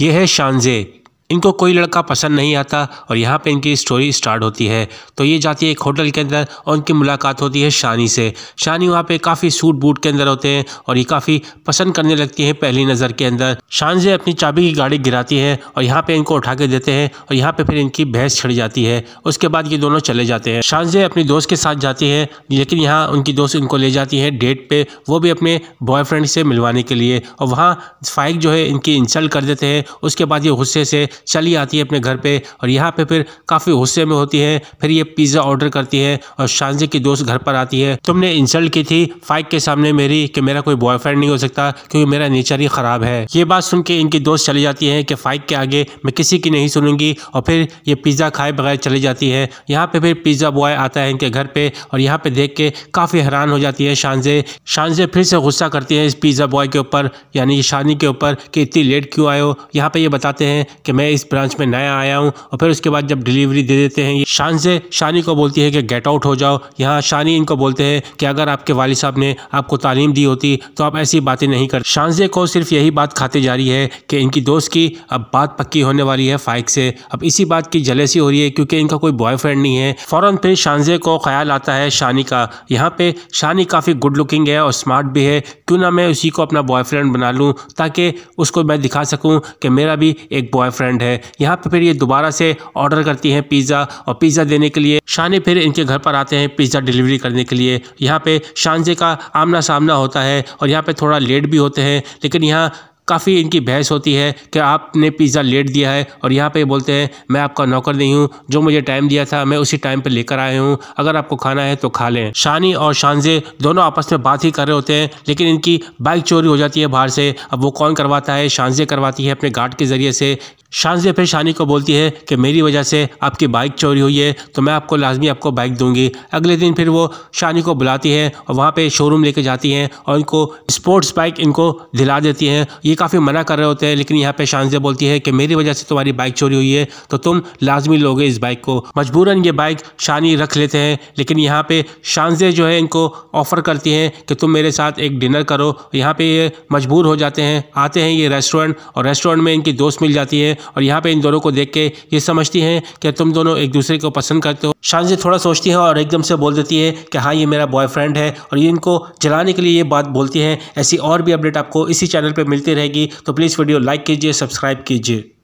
यह है शानजे इनको कोई लड़का पसंद नहीं आता और यहाँ पे इनकी स्टोरी स्टार्ट होती है तो ये जाती है एक होटल के अंदर और उनकी मुलाकात होती है शानी से शानी वहाँ पे काफ़ी सूट बूट के अंदर होते हैं और ये काफ़ी पसंद करने लगती है पहली नज़र के अंदर से अपनी चाबी की गाड़ी गिराती है और यहाँ पे इनको उठा के देते हैं और यहाँ पर फिर इनकी बहस छिड़ जाती है उसके बाद ये दोनों चले जाते हैं से अपनी दोस्त के साथ जाती है लेकिन यहाँ उनकी दोस्त इनको ले जाती है डेट पर वो भी अपने बॉयफ्रेंड से मिलवाने के लिए और वहाँ फाइक जो है इनकी इंसल्ट कर देते हैं उसके बाद ये गुस्से से चली आती है अपने घर पे और यहाँ पे फिर काफ़ी गुस्से में होती है फिर ये पिज़्ज़ा ऑर्डर करती है और शांजे की दोस्त घर पर आती है तुमने इंसल्ट की थी फाइक के सामने मेरी कि मेरा कोई बॉयफ्रेंड नहीं हो सकता क्योंकि मेरा नेचर ही ख़राब है ये बात सुन के इनकी दोस्त चली जाती है कि फाइक के आगे मैं किसी की नहीं सुनूंगी और फिर ये पिज़्ज़ा खाए बगैर चली जाती है यहाँ पे फिर पिज़्ज़ा बॉय आता है इनके घर पर और यहाँ पर देख के काफ़ी हैरान हो जाती है शानजे शानजे फिर से गुस्सा करती है इस पिज़्ज़ा बॉय के ऊपर यानी शानी के ऊपर कि इतनी लेट क्यों आए हो यहाँ पर ये बताते हैं कि मैं मैं इस ब्रांच में नया आया हूँ और फिर उसके बाद जब डिलीवरी दे देते हैं शान से शानी को बोलती है कि गेट आउट हो जाओ यहाँ शानी इनको बोलते हैं कि अगर आपके वाल साहब ने आपको तालीम दी होती तो आप ऐसी बातें नहीं कर शानजे को सिर्फ यही बात खाते जा रही है कि इनकी दोस्त की अब बात पक्की होने वाली है फाइक से अब इसी बात की जलेसी हो रही है क्योंकि इनका कोई बॉयफ्रेंड नहीं है फ़ौरन फिर शानजे को ख्याल आता है शानी का यहाँ पे शानी काफ़ी गुड लुकिंग है और स्मार्ट भी है क्यों ना मैं उसी को अपना बॉयफ्रेंड बना लूँ ताकि उसको मैं दिखा सकूँ कि मेरा भी एक बॉयफ्रेंड रेस्टोरेंट है यहाँ पर फिर ये दोबारा से ऑर्डर करती हैं पिज़्ज़ा और पिज़्ज़ा देने के लिए शानी फिर इनके घर पर आते हैं पिज़्ज़ा डिलीवरी करने के लिए यहाँ पे शानजे का आमना सामना होता है और यहाँ पे थोड़ा लेट भी होते हैं लेकिन यहाँ काफ़ी इनकी बहस होती है कि आपने पिज़्ज़ा लेट दिया है और यहाँ पे बोलते हैं मैं आपका नौकर नहीं हूँ जो मुझे टाइम दिया था मैं उसी टाइम पर लेकर आया हूँ अगर आपको खाना है तो खा लें शानी और शानजे दोनों आपस में बात ही कर रहे होते हैं लेकिन इनकी बाइक चोरी हो जाती है बाहर से अब वो कौन करवाता है शानजे करवाती है अपने गार्ड के ज़रिए से शानजे फिर शानी को बोलती है कि मेरी वजह से आपकी बाइक चोरी हुई है तो मैं आपको लाजमी आपको बाइक दूंगी अगले दिन फिर वो शानी को बुलाती है और वहाँ पे शोरूम लेके जाती हैं और इनको स्पोर्ट्स बाइक इनको दिला देती हैं ये काफ़ी मना कर रहे होते हैं लेकिन यहाँ पे शानजिया बोलती है कि मेरी वजह से तुम्हारी बाइक चोरी हुई है तो तुम लाजमी लोगे इस बाइक को मजबूरन ये बाइक शानी रख लेते हैं लेकिन यहाँ पे शानजिया जो है इनको ऑफ़र करती हैं कि तुम मेरे साथ एक डिनर करो यहाँ पे ये मजबूर हो जाते हैं आते हैं ये रेस्टोरेंट और रेस्टोरेंट में इनकी दोस्त मिल जाती है और यहाँ पे इन दोनों को देख के ये समझती हैं कि तुम दोनों एक दूसरे को पसंद करते हो शानजिया थोड़ा सोचती है और एकदम से बोल देती है कि हाँ ये मेरा बॉयफ्रेंड है और ये इनको जलाने के लिए ये बात बोलती है ऐसी और भी अपडेट आपको इसी चैनल पर मिलती रहेगी जाएगी तो प्लीज़ वीडियो लाइक कीजिए सब्सक्राइब कीजिए